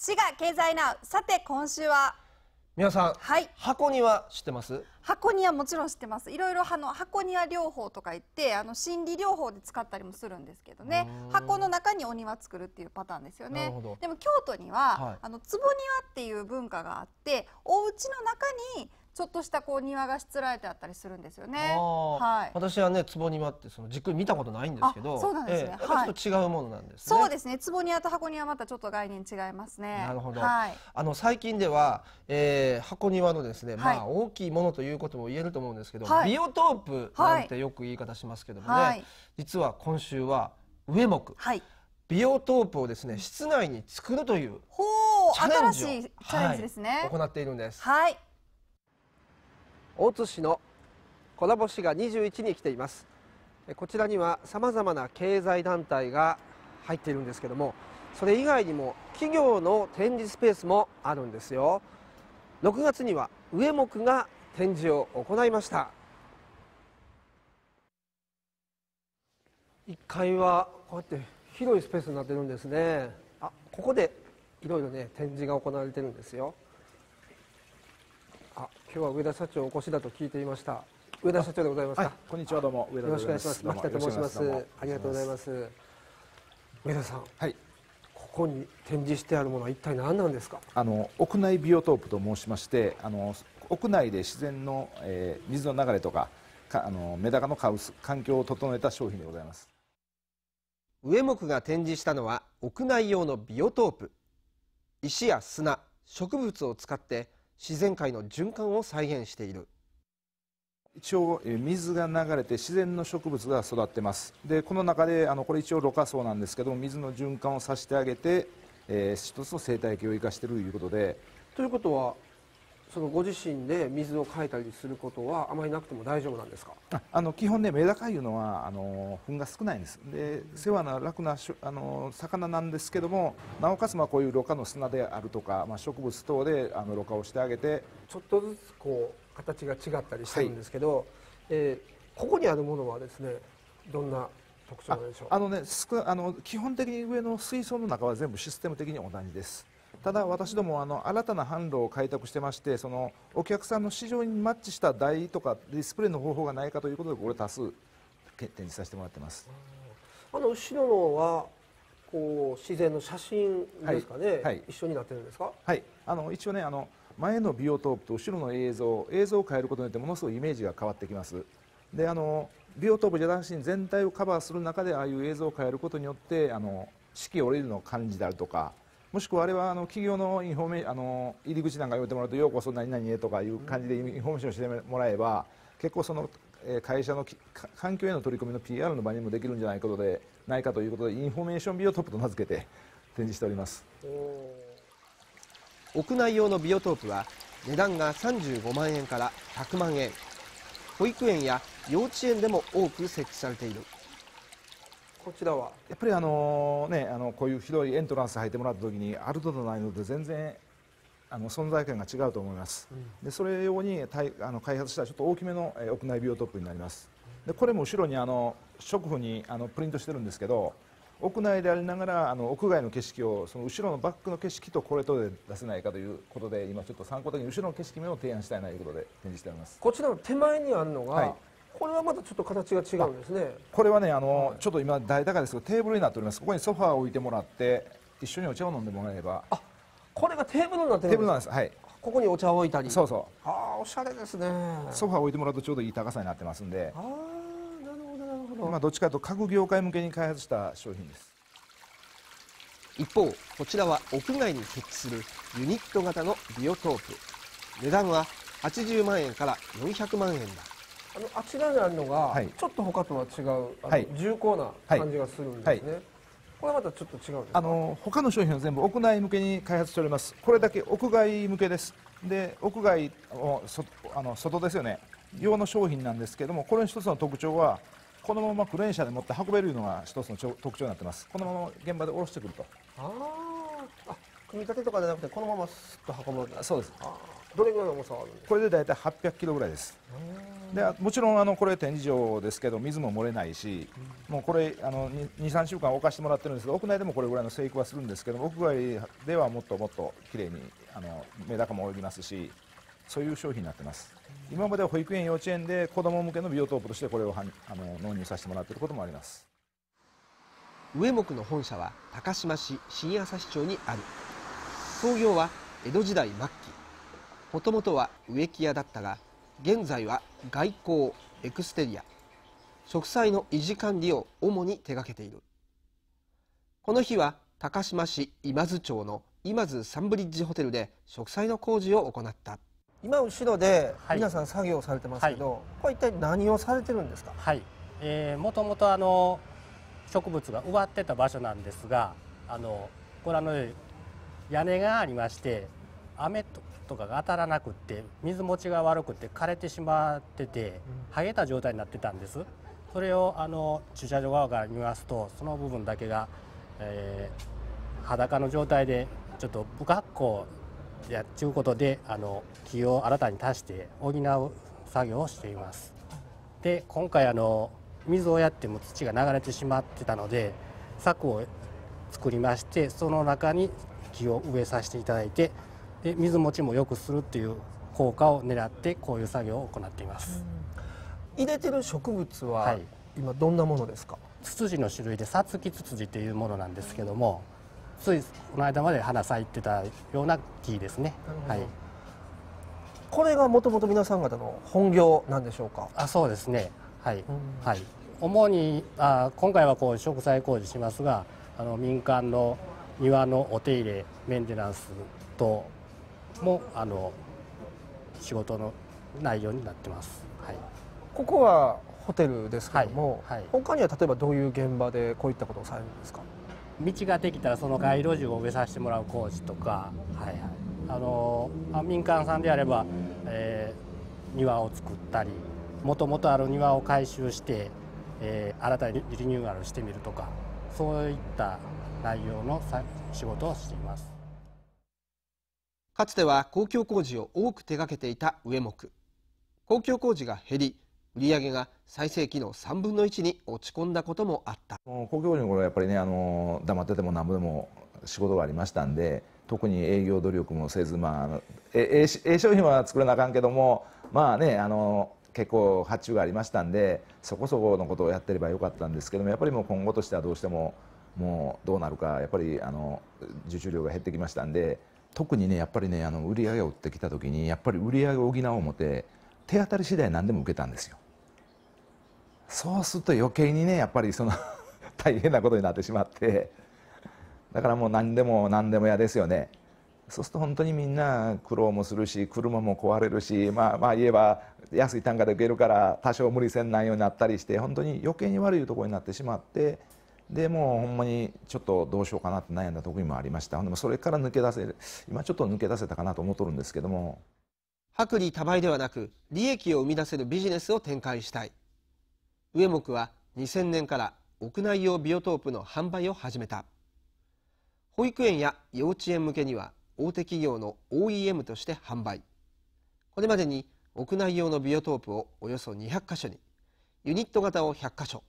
滋賀経済ナウさて今週は皆さん、はい、箱庭知ってます箱庭もちろん知ってますいろいろあの箱庭療法とか言ってあの心理療法で使ったりもするんですけどね箱の中にお庭作るっていうパターンですよねでも京都には、はい、あの壺庭っていう文化があってお家の中にちょっとしたこう庭がしつらえてあったりするんですよね。はい。私はね坪庭ってそのじっくり見たことないんですけど、そうなんですね。えー、はちょっと違うものなんですね。そうですね。坪庭と箱庭はまたちょっと概念違いますね。なるほど。はい、あの最近では、えー、箱庭のですね、まあ大きいものということも言えると思うんですけど、はい、ビオトープなんてよく言い方しますけどもね、はい、実は今週は植木。はいビオトープをですね室内に作るというほう、新しいチャレンジですね、行っているんです。はい大津市のコラボ市が21に来ていますこちらにはさまざまな経済団体が入っているんですけどもそれ以外にも企業の展示スペースもあるんですよ6月には上木が展示を行いました1階はこうやって広いスペースになってるんですねあここでいろいろね展示が行われてるんですよあ今日は上田社長お越しだと聞いていました上田社長でございますか、はい、こんにちはどうも上田よろしくお願いします牧田と申しますありがとうございます上田さんはいここに展示してあるものは一体何なんですかあの屋内ビオトープと申しましてあの屋内で自然の、えー、水の流れとかかあのメダカの飼う環境を整えた商品でございます上木が展示したのは屋内用のビオトープ石や砂植物を使って自然界の循環を再現している一応水が流れて自然の植物が育ってますでこの中であのこれ一応ろ過層なんですけど水の循環をさせてあげて、えー、一つの生態系を生かしてるということでということはそのご自身で水をかいたりすることはあまりなくても大丈夫なんですかあの基本ねメダカいうのはあの糞が少ないんですで世話な楽なあの魚なんですけどもなおかつまあこういうろ過の砂であるとか、まあ、植物等であのろ過をしてあげてちょっとずつこう形が違ったりしてるんですけど、はい、えー、ここにあるものはですねどんな特徴でしょうあのねあの基本的に上の水槽の中は全部システム的に同じですただ私どもあの新たな販路を開拓してましてそのお客さんの市場にマッチした台とかディスプレイの方法がないかということでこれ多数展示させてもらってますあの後ろのはこう自然の写真ですかね、はいはい、一緒になってるんですかはいあの一応ねあの前のビオトープと後ろの映像映像を変えることによってものすごいイメージが変わってきますであのビオトープジャダンシン全体をカバーする中でああいう映像を変えることによってあの四季折れるのを感じであるとかもしくはあれはあの企業のインフォメあの入り口なんか言ってもらうとようこそ何々へとかいう感じでインフォメーションしてもらえば結構その会社の環境への取り組みの PR の場にもできるんじゃないことでないかということでインフォメーションビオトープと名付けて展示しております屋内用のビオトープは値段が35万円から100万円保育園や幼稚園でも多く設置されているこちらはやっぱりあの、ね、あのこういう広いエントランス入ってもらった時にあるとないので全然あの存在感が違うと思います、うん、でそれ用にあの開発したちょっと大きめの、え屋内ビオトップになりますでこれも後ろにあの職譜にあのプリントしてるんですけど屋内でありながらあの屋外の景色をその後ろのバックの景色とこれとで出せないかということで今ちょっと参考的に後ろの景色面を提案したいなということで展示しておりますこちらの手前にあるのが、はいこれはまたちょっと形が違うんですねこれはねあの、はい、ちょっと今台高ですけどテーブルになっておりますここにソファーを置いてもらって一緒にお茶を飲んでもらえればあこれがテーブルになってるテーブルなんですはいここにお茶を置いたりそうそうああおしゃれですねソファー置いてもらうとちょうどいい高さになってますんでああなるほどなるほどまあどっちかと各業界向けに開発した商品です一方こちらは屋外に設置するユニット型のビオトープ値段は80万円から400万円だあのあちらにあるのが、はい、ちょっと他とは違うはい、重厚な感じがするんですね、はい、これはまたちょっと違うであの他の商品は全部屋内向けに開発しておりますこれだけ屋外向けですで屋外あの外ですよね用の商品なんですけどもこれの一つの特徴はこのままクレーン車で持って運べるのが一つの特徴になってますこのまま現場で下ろしてくるとああ組み立てとかじゃなくてこのまますっと運ぶそうですどれぐらいの重さあるんですかこれで大体800キロぐらいですでもちろんあのこれ展示場ですけど水も漏れないし、もうこれ23週間置かしてもらってるんですけど屋内でもこれぐらいの生育はするんですけど屋外ではもっともっときれいにあのメダカも泳ぎますしそういう商品になってます今までは保育園幼稚園で子ども向けのビオトープとしてこれをはあの納入させてもらっていることもあります上木の本社は高島市新朝市町にある創業は江戸時代末期もともとは植木屋だったが現在は外交エクステリア植栽の維持管理を主に手掛けているこの日は高島市今津町の今津サンブリッジホテルで植栽の工事を行った今後ろで皆さん作業されてますけど、はい、これ一体何をされてるんですか、はいえー、もともとあの植物が植わってた場所なんですがあのご覧のように屋根がありまして雨ととかが当たらなくって水持ちが悪くて枯れてしまってて剥げた状態になってたんですそれをあの駐車場側から見ますとその部分だけが、えー、裸の状態でちょっと不格好やっちゅうことであの木を新たに足して補う作業をしていますで今回あの水をやっても土が流れてしまってたので柵を作りましてその中に木を植えさせていただいてで水持ちも良くするっていう効果を狙ってこういう作業を行っています、入れてる植物は今どんなものですか、ツツジの種類でサツキツツジっていうものなんですけどもついこの間まで花咲いてたような木ですね、はい、これがもともと皆さん方の本業なんでしょうかあそうですねはい、はい主にあ今回はこう植栽工事しますがあの民間の庭のお手入れメンテナンスともあの仕事の内容になってます、はい、ここはホテルですけども、はいはい、他には例えばどういう現場でこういったことをされるんですか道ができたらその街路樹を植えさせてもらう工事とか、はいはい、あの民間さんであれば、えー、庭を作ったりもともとある庭を改修して、えー、新たにリニューアルしてみるとかそういった内容の仕事をしています。かつては公共工事を多く手掛けていた上目公共工事が減り売上が最盛期の3分の1に落ち込んだこともあった公共工事の頃はやっぱりねあの黙ってても何ぼでも仕事がありましたんで特に営業努力もせずまあえええ商品は作らなあかんけどもまあねあの結構発注がありましたんでそこそこのことをやってればよかったんですけどもやっぱりもう今後としてはどうしてももうどうなるかやっぱりあの受注量が減ってきましたんで特にねやっぱりねあの売り上げを売ってきた時にやっぱり売り上げを補おう思て手当たり次第何でも受けたんですよそうすると余計にねやっぱりその 大変なことになってしまってだからもう何でも何でも嫌ですよねそうすると本当にみんな苦労もするし車も壊れるしまあまあ言えば安い単価で受けるから多少無理せんないようになったりして本当に余計に悪いところになってしまってでもうほんまにちょっとどうしようかなって悩んだ時もありましたでもそれから抜け出せる今ちょっと抜け出せたかなと思っとるんですけども薄利多売ではなく利益を生み出せるビジネスを展開したい上目は2000年から屋内用ビオトープの販売を始めた保育園や幼稚園向けには大手企業の OEM として販売これまでに屋内用のビオトープをおよそ200箇所にユニット型を100箇所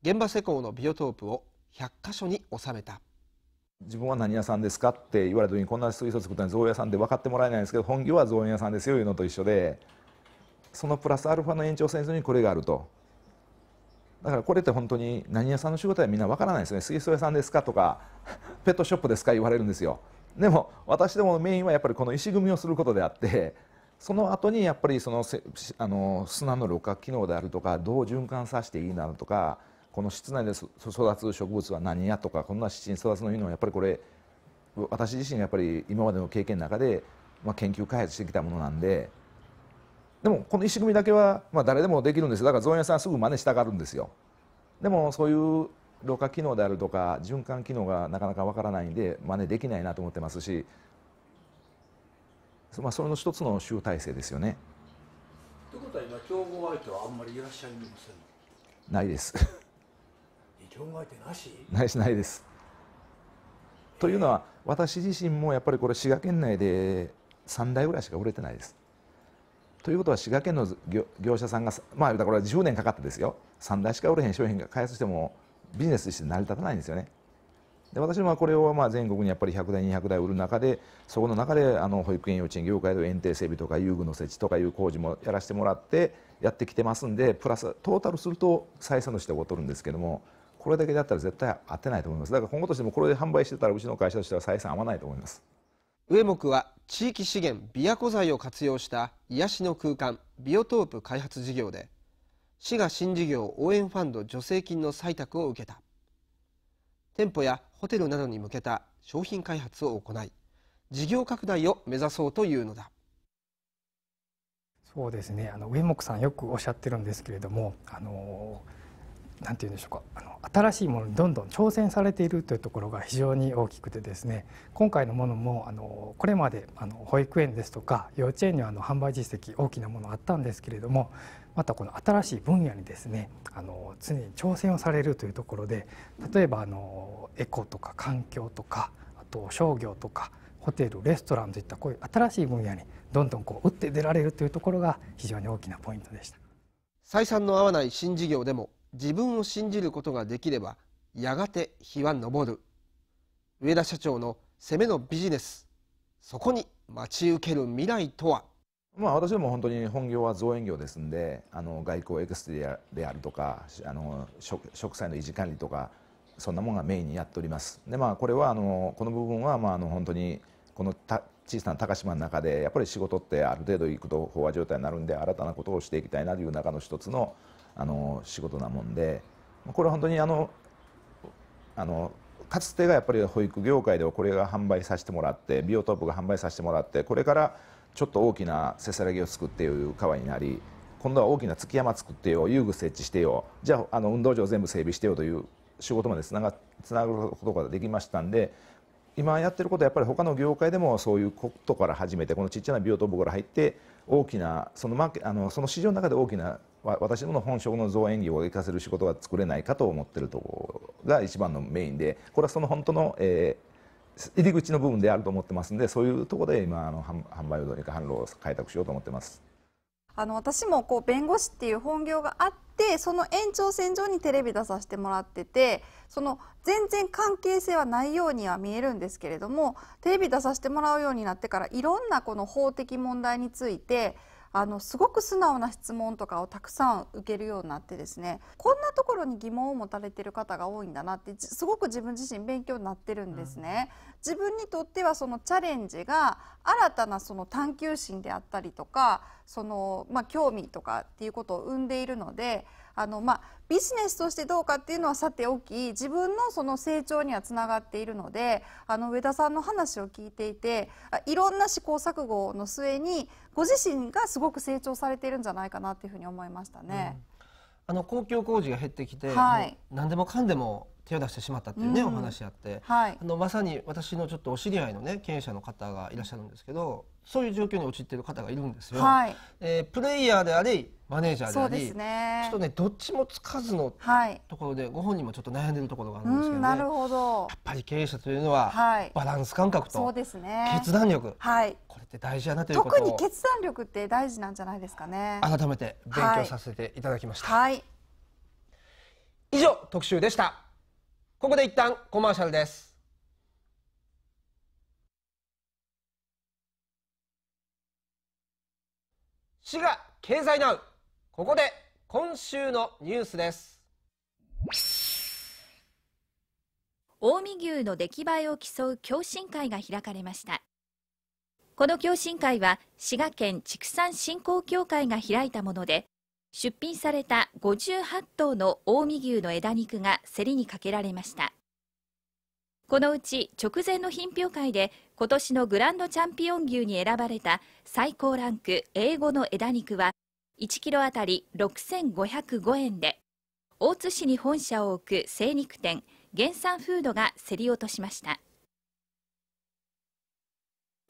現場施工のビオトープを100箇所に収めた自分は何屋さんですかって言われた時にこんな水槽作ったの造園屋さんで分かってもらえないんですけど本業は造園屋さんですよいうのと一緒でそのプラスアルファの延長線上にこれがあるとだからこれって本当に何屋さんの仕事はみんな分からないですね水槽屋さんですかとか ペットショップですか言われるんですよでも私どものメインはやっぱりこの石組みをすることであってその後にやっぱりそのあの砂のろ過機能であるとかどう循環させていいなとかこの室内で育つ植物は何やとかこんな湿に育つのいいのはやっぱりこれ私自身やっぱり今までの経験の中で、まあ、研究開発してきたものなんででもこの石組みだけは、まあ、誰でもできるんですよだから造園屋さんすぐ真似したがるんですよでもそういう老化機能であるとか循環機能がなかなかわからないんで真似できないなと思ってますし、まあ、それの一つの集大成ですよね。ということは今競合相手はあんまりいらっしゃいませんないです考えてなしないしないです。というのは私自身もやっぱりこれ滋賀県内で3台ぐらいしか売れてないです。ということは滋賀県の業者さんがまあこれは10年かかってですよ3台しか売れへん商品が開発してもビジネスとして成り立たないんですよね。で私もこれをまあ全国にやっぱり100台200台売る中でそこの中であの保育園幼稚園業界で園庭整備とか遊具の設置とかいう工事もやらせてもらってやってきてますんでプラストータルすると採算のしを劣るんですけどもこれだけだったら絶対合ってないと思いますだから今後としてもこれで販売してたらうちの会社としては採算合わないと思います上木は地域資源琵琶湖材を活用した癒しの空間ビオトープ開発事業で市が新事業応援ファンド助成金の採択を受けた店舗やホテルなどに向けた商品開発を行い事業拡大を目指そうというのだそうですねあの上木さんよくおっしゃってるんですけれどもあのー何て言うんでしょうかあの新しいものにどんどん挑戦されているというところが非常に大きくてですね今回のものもあのこれまであの保育園ですとか幼稚園にはあの販売実績大きなものあったんですけれどもまたこの新しい分野にですねあの常に挑戦をされるというところで例えばあのエコとか環境とかあと商業とかホテルレストランといったこういう新しい分野にどんどんこう打って出られるというところが非常に大きなポイントでした。採算の合わない新事業でも自分を信じることができればやがて日は昇る上田社長の攻めのビジネスそこに待ち受ける未来とはまあ、私ども本当に本業は造園業ですんであの外交エクスティアであるとかあの植栽の維持管理とかそんなものがメインにやっておりますでまあこれはあのこの部分はまああの本当にこの小さな高島の中でやっぱり仕事ってある程度行くと飽和状態になるんで新たなことをしていきたいなという中の一つのあの仕事なもんでこれは本当にあのあのかつてがやっぱり保育業界ではこれが販売させてもらってビオトープが販売させてもらってこれからちょっと大きなせさらぎを作っていう川になり今度は大きな築山作ってよ遊具設置してよじゃああの運動場全部整備してよという仕事までつながつなぐことができましたんで今やってることはやっぱり他の業界でもそういうことから始めてこのちっちゃなビオトープから入って大きなそのマーケあのその市場の中で大きな私どもの本職の造園業を生かせる仕事は作れないかと思ってるところが一番のメインでこれはその本当の、えー、入り口の部分であると思ってますんでそういうところで今あの販売をどうにか販路を開拓しようと思ってます。あの私もこう弁護士っていう本業があってその延長線上にテレビ出させてもらっててその全然関係性はないようには見えるんですけれどもテレビ出させてもらうようになってからいろんなこの法的問題についてあのすごく素直な質問とかをたくさん受けるようになってですねこんなところに疑問を持たれてる方が多いんだなってすごく自分自身勉強になってるんですね。うん、自分にとってはそのチャレンジが新たなその探求心であったりとかその、まあ、興味とかっていうことを生んでいるのであの、まあ、ビジネスとしてどうかっていうのはさておき自分のその成長にはつながっているのであの上田さんの話を聞いていていろんな試行錯誤の末にご自身がすごく成長されているんじゃないかなっていうふうに思いましたね。うん、あの公共工事が減ってきて、はい、何でもかんでも手を出してしまったっていうね、うん、お話あって、はい、あのまさに私のちょっとお知り合いのね経営者の方がいらっしゃるんですけどそういう状況に陥っている方がいるんですよ。はい、えー、プレイヤーでありマネージャーであり、ね、ちょっとねどっちもつかずのところで、はい、ご本人もちょっと悩んでるところがあるんですけど、ねうん、なるほどやっぱり経営者というのは、はい、バランス感覚とそうです、ね、決断力、はい、これって大事やなということ特に決断力って大事なんじゃないですかね改めて勉強させていただきました、はい、以上特集でした。ここで一旦コマーシャルです。滋賀経済ナウここで今週のニュースです近江牛の出来栄えを競う共進会が開かれましたこの共進会は滋賀県畜産振興協会が開いたもので出品された58頭の近江牛の枝肉が競りにかけられましたこのうち直前の品評会で今年のグランドチャンピオン牛に選ばれた最高ランク A5 の枝肉は1キロ当たり6505円で大津市に本社を置く精肉店原産フードが競り落としました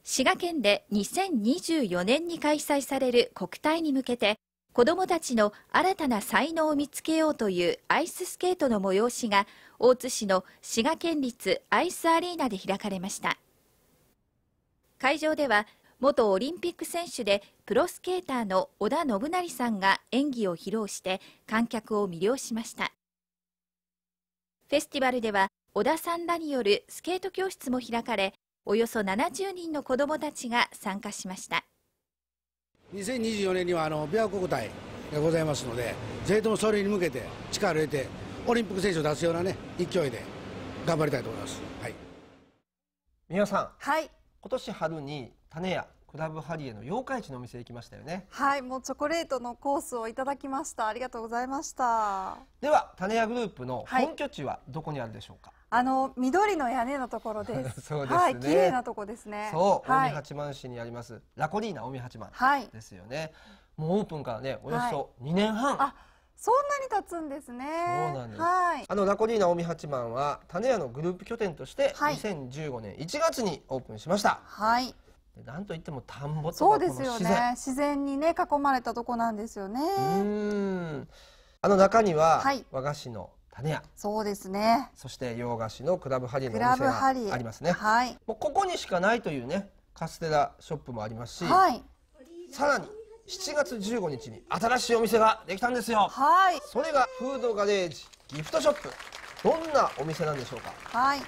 滋賀県で2024年に開催される国体に向けて子どもたちの新たな才能を見つけようというアイススケートの催しが大津市の滋賀県立アイスアリーナで開かれました会場では元オリンピック選手でプロスケーターの織田信成さんが演技を披露して観客を魅了しましたフェスティバルでは織田さんらによるスケート教室も開かれおよそ70人の子どもたちが参加しました2024年にはあの琵琶湖国体がございますのでぜひともそれに向けて力を入れてオリンピック選手を出すようなね勢いで頑張りたいと思います。はい。皆さん。はい。今年春に種屋クラブハリエの妖怪市のお店行きましたよねはいもうチョコレートのコースをいただきましたありがとうございましたでは種屋グループの本拠地はどこにあるでしょうか、はいあの緑の屋根のところです。そうですね。はい、綺麗なとこですね。そう、はい、八幡市にありますラコリーナ近江八幡ですよね、はい。もうオープンからね、およそ二年半。はい、そんなに経つんですね。そうなんです。はい、あのラコリーナ近江八幡は種屋のグループ拠点として2015年1月にオープンしました。はい。なんといっても田んぼとそうですよね。自然にね囲まれたとこなんですよね。うん。あの中には和菓子の種屋そうですねそして洋菓子のクラブハリーのお店がありますね、はい、もうここにしかないというねカステラショップもありますし、はい、さらに7月15日に新しいお店ができたんですよはいそれがフードガレージギフトショップどんなお店なんでしょうかはい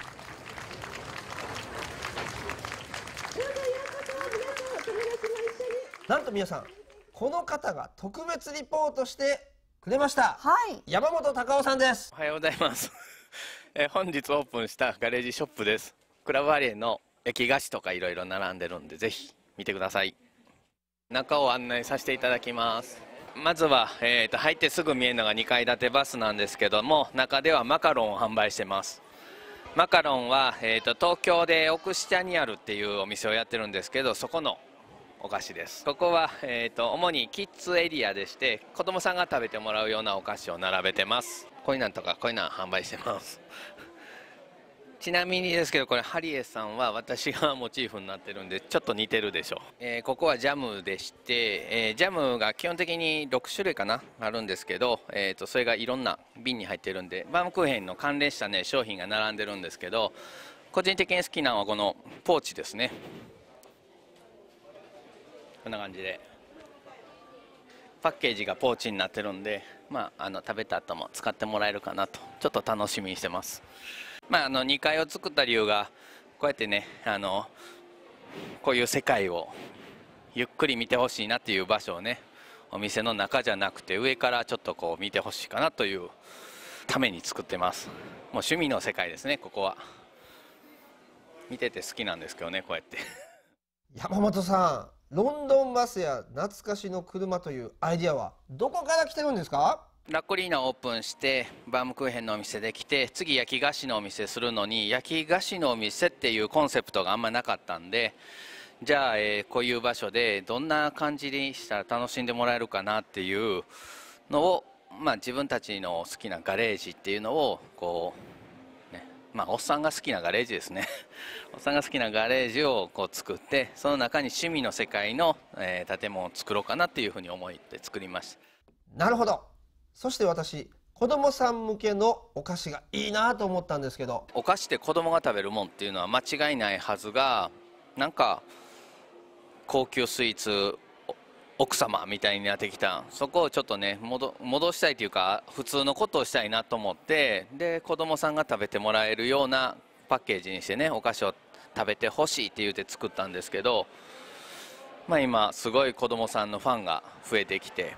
なんと皆さんこの方が特別リポートしてくれました。はい。山本隆夫さんです。おはようございます。え本日オープンしたガレージショップです。クラブアリエの駅菓子とかいろいろ並んでるんで、ぜひ見てください。中を案内させていただきます。まずは、えーと、入ってすぐ見えるのが2階建てバスなんですけども中ではマカロンを販売してますマカロンは、えーと東京で奥下にあるっていうお店をやってるんですけどそこのお菓子ですここは、えーと、主にキッズエリアでして子供さんが食べてもらうようなお菓子を並べてますこういうなんとかこういうのは販売してます ちなみにですけどこれハリエさんは私がモチーフになってるんでちょっと似てるでしょ、えー、ここはジャムでして、えー、ジャムが基本的に6種類かなあるんですけど、えー、とそれがいろんな瓶に入ってるんでバームクーヘンの関連したね商品が並んでるんですけど個人的に好きなのはこのポーチですねこんな感じでパッケージがポーチになってるんで、まあ、あの食べた後も使ってもらえるかなとちょっと楽しみにしてます、まあ、あの2階を作った理由がこうやってねあのこういう世界をゆっくり見てほしいなっていう場所をねお店の中じゃなくて上からちょっとこう見てほしいかなというために作ってますもう趣味の世界ですねここは見てて好きなんですけどねこうやって山本さんロンドンバスや懐かしの車というアイディアはどこから来てるんですかラッコリーナオープンしてバームクーヘンのお店できて次焼き菓子のお店するのに焼き菓子のお店っていうコンセプトがあんまなかったんでじゃあ、えー、こういう場所でどんな感じにしたら楽しんでもらえるかなっていうのを、まあ、自分たちの好きなガレージっていうのをこうまあ、おっさんが好きなガレージですね おっさんが好きなガレージをこう作ってその中に趣味の世界の、えー、建物を作ろうかなっていうふうに思って作りましたなるほどそして私子供さん向けのお菓子がいいなと思ったんですけどお菓子って子供が食べるもんっていうのは間違いないはずがなんか高級スイーツ奥様みたいになってきたそこをちょっとね戻したいというか普通のことをしたいなと思ってで子供さんが食べてもらえるようなパッケージにしてねお菓子を食べてほしいって言うて作ったんですけど、まあ、今すごい子供さんのファンが増えてきて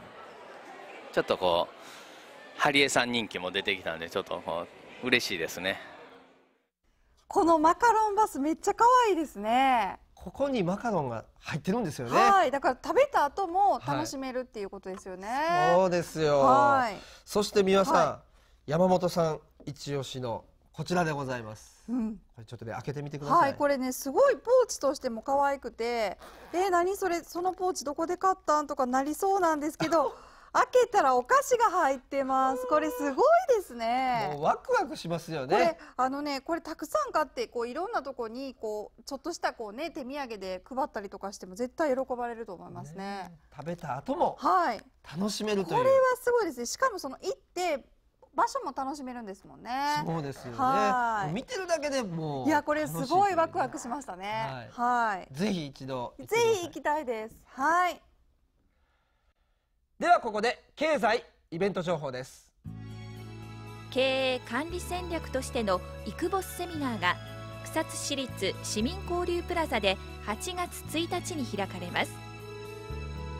ちょっとこうハリエさん人気も出てきたんでちょっとこう嬉しいですねこのマカロンバスめっちゃ可愛いですねここにマカロンが入ってるんですよね。はい、だから食べた後も楽しめるっていうことですよね。はい、そうですよ。はい。そして三輪さん、はい、山本さん一押しのこちらでございます。うん、これちょっとね開けてみてください。はい、これねすごいポーチとしても可愛くて、えー、何それそのポーチどこで買ったんとかなりそうなんですけど。開けたらお菓子が入ってますこれすごいですねワクワクしますよねあのねこれたくさん買ってこういろんなとこにこうちょっとしたこうね手土産で配ったりとかしても絶対喜ばれると思いますね、ね、食べた後も楽しめるという、はい、これはすごいですねしかもその行って場所も楽しめるんですもんね。そうですよね。見てるだけでもいやこれすごいワクワクしましたね。はい。はい、ぜひ一度ぜひ行きたいです。はい。ではここで経済イベント情報です経営管理戦略としてのイクボスセミナーが草津市立市民交流プラザで8月1日に開かれます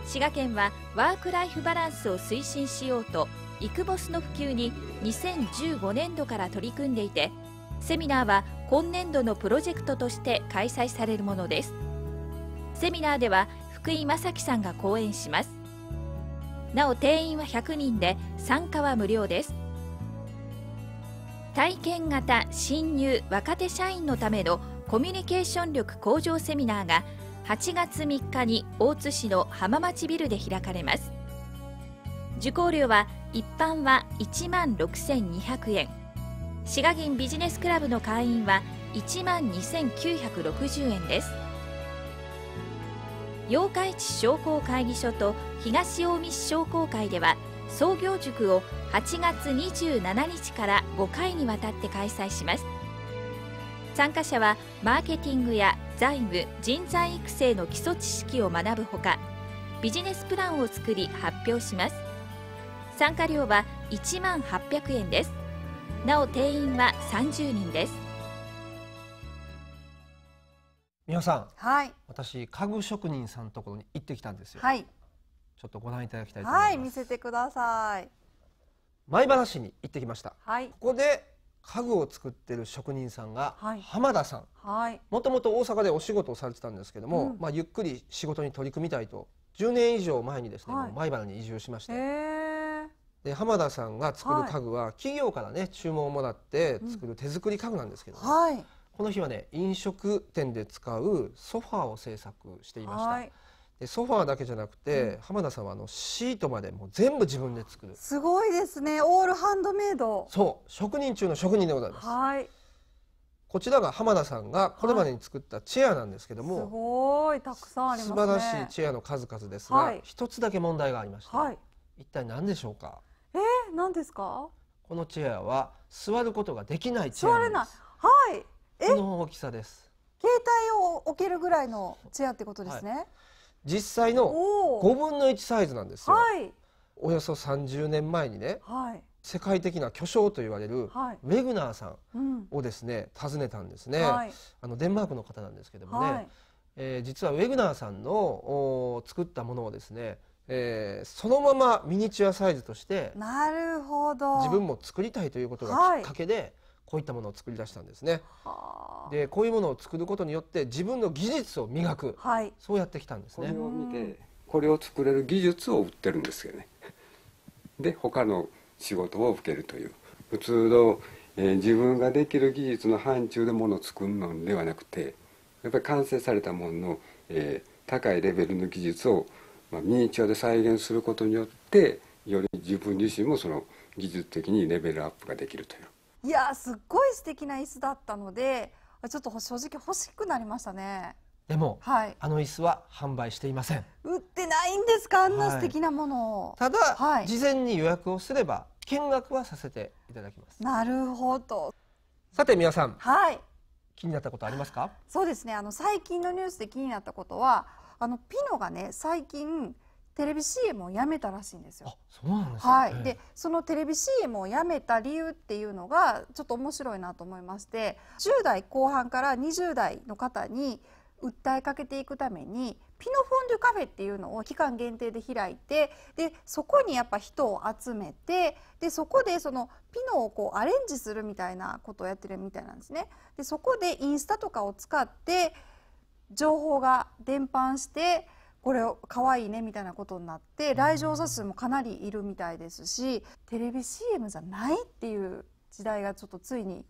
滋賀県はワーク・ライフ・バランスを推進しようとイクボスの普及に2015年度から取り組んでいてセミナーは今年度のプロジェクトとして開催されるものですセミナーでは福井正樹さんが講演しますなお定員は100人で参加は無料です体験型新入若手社員のためのコミュニケーション力向上セミナーが8月3日に大津市の浜町ビルで開かれます受講料は一般は1万6200円滋賀銀ビジネスクラブの会員は1万2960円です八日市商工会議所と東近江市商工会では創業塾を8月27日から5回にわたって開催します参加者はマーケティングや財務人材育成の基礎知識を学ぶほかビジネスプランを作り発表します参加料は1万800円ですなお定員は30人です美穂さん、はい、私家具職人さんところに行ってきたんですよ。はい、ちょっとご覧いただきたいと思います。はい、見せてください。前原市に行ってきました。はい、ここで家具を作ってる職人さんが浜田さん。はい、もともと大阪でお仕事をされてたんですけども、うん、まあゆっくり仕事に取り組みたいと10年以上前にですね、はい、前原に移住しまして。で浜田さんが作る家具は企業からね注文をもらって作る手作り家具なんですけど、ね、はいこの日はね飲食店で使うソファーを制作していましたでソファーだけじゃなくて、うん、浜田さんはあのシートまでもう全部自分で作るすごいですねオールハンドメイドそう職人中の職人でございますはいこちらが浜田さんがこれまでに作ったチェアなんですけども、はい、すごいたくさんあります、ね、素晴らしいチェアの数々ですが、はい、一つだけ問題がありました、はい、一体何でしょうかえー、何ですかこのチェアは座ることができないチェアです座れないはいこの大きさです携帯を置けるぐらいのチェアってことですね、はい、実際の五分の一サイズなんですよ、はい、およそ三十年前にね、はい、世界的な巨匠と言われるウェグナーさんをですね、うん、訪ねたんですね、あのデンマークの方なんですけどもね、えー、実はウェグナーさんの作ったものをですねえー、そのままミニチュアサイズとしてなるほど自分も作りたいということがきっかけで、こういったものを作り出したんですね。でこういうものを作ることによって自分の技術を磨く、はい、そうやってきたんですね。これを見てこれを作れる技術を売ってるんですよね。で他の仕事を受けるという普通の、えー、自分ができる技術の範疇でものを作るのではなくてやっぱり完成されたものの、えー、高いレベルの技術を、まあ、ミニチュアで再現することによってより自分自身もその技術的にレベルアップができるといういやすっごい素敵な椅子だったのでちょっと正直欲しくなりましたねでも、はい、あの椅子は販売していません売ってないんですかあんな素敵なものを、はい、ただ、はい、事前に予約をすれば見学はさせていただきますなるほどさて皆さんはい気になったことありますかそうですねあの最近のニュースで気になったことはあのピノがね最近テレビ CM をやめたらしいんですよ。そうなんですね、はい、でそのテレビ CM をやめた理由っていうのがちょっと面白いなと思いまして10代後半から20代の方に訴えかけていくためにピノフォンデュカフェっていうのを期間限定で開いてでそこにやっぱ人を集めてでそこでそのピノをこうアレンジするみたいなことをやってるみたいなんですね。でそこでインスタとかを使って情報が伝播してこれ可愛いねみたいなことになって来場者数もかなりいるみたいですしテレビ CM じゃないっていう時代がちょっとついに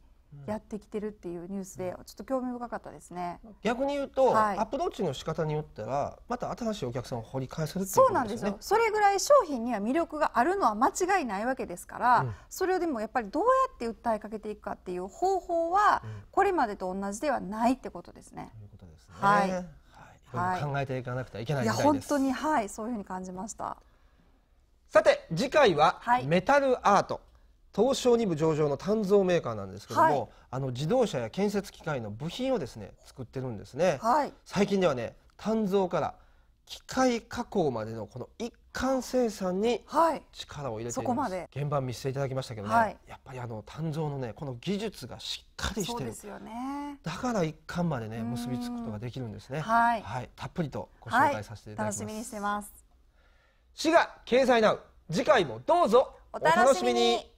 やってきてるっていうニュースでちょっと興味深かったですね逆に言うと、はい、アプローチの仕方によったらまた新しいお客さんを掘り返せる、そうなんですよそれぐらい商品には魅力があるのは間違いないわけですから、うん、それをでもやっぱりどうやって訴えかけていくかっていう方法はこれまでと同じではないってことですね。うん、ということですね。はいはい、考えていかなくてはいけないいや本当にはいそういうふうに感じましたさて次回は、はい、メタルアート東証2部上場の鍛造メーカーなんですけども、はい、あの自動車や建設機械の部品をですね作ってるんですね、最近ではね鍛造から機械加工までのこの一貫生産に力を入れて、はい、現場見せていただきましたけどね、はい、やっぱりあの鍛造のねこの技術がしっかりしてるですよ、ね、だから一貫までね結びつくことができるんですね、はい、はい、たっぷりとご紹介させていただきます、楽しみにしてます滋賀経済ナウ次回もどうぞお楽しみに